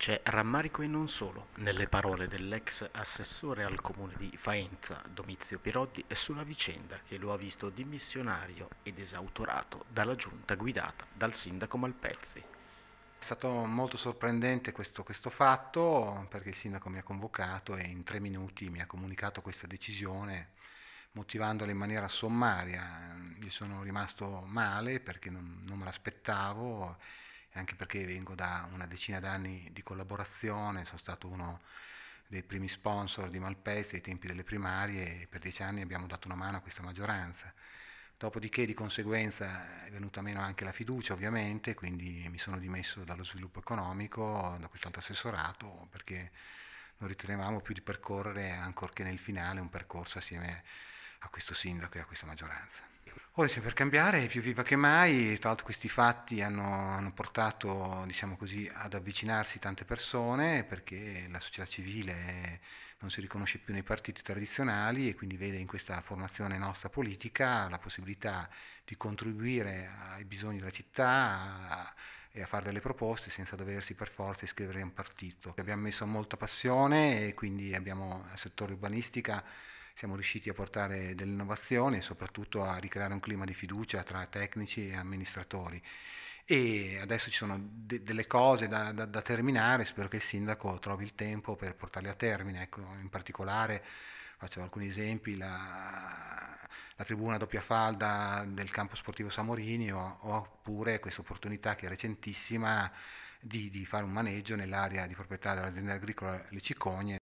C'è rammarico e non solo nelle parole dell'ex assessore al comune di Faenza, Domizio Pirodi, sulla vicenda che lo ha visto dimissionario ed esautorato dalla giunta guidata dal sindaco Malpezzi. È stato molto sorprendente questo, questo, fatto perché il sindaco mi ha convocato e in tre minuti mi ha comunicato questa decisione motivandola in maniera sommaria. Mi sono rimasto male perché non, non me l'aspettavo anche perché vengo da una decina d'anni di collaborazione, sono stato uno dei primi sponsor di Malpest ai tempi delle primarie e per dieci anni abbiamo dato una mano a questa maggioranza. Dopodiché di conseguenza è venuta meno anche la fiducia ovviamente, quindi mi sono dimesso dallo sviluppo economico, da quest'altro assessorato, perché non ritenevamo più di percorrere, ancorché nel finale, un percorso assieme a a questo sindaco e a questa maggioranza. Ora siamo per cambiare, è più viva che mai, tra l'altro questi fatti hanno, hanno portato diciamo così, ad avvicinarsi tante persone perché la società civile non si riconosce più nei partiti tradizionali e quindi vede in questa formazione nostra politica la possibilità di contribuire ai bisogni della città a, e a fare delle proposte senza doversi per forza iscrivere a un partito. Abbiamo messo molta passione e quindi abbiamo il settore urbanistica siamo riusciti a portare dell'innovazione e soprattutto a ricreare un clima di fiducia tra tecnici e amministratori. E adesso ci sono de- delle cose da, da, da, terminare, spero che il sindaco trovi il tempo per portarle a termine. Ecco, in particolare faccio alcuni esempi, la, la tribuna doppia falda del campo sportivo Samorini oppure questa opportunità che è recentissima di, di, fare un maneggio nell'area di proprietà dell'azienda agricola Le Cicogne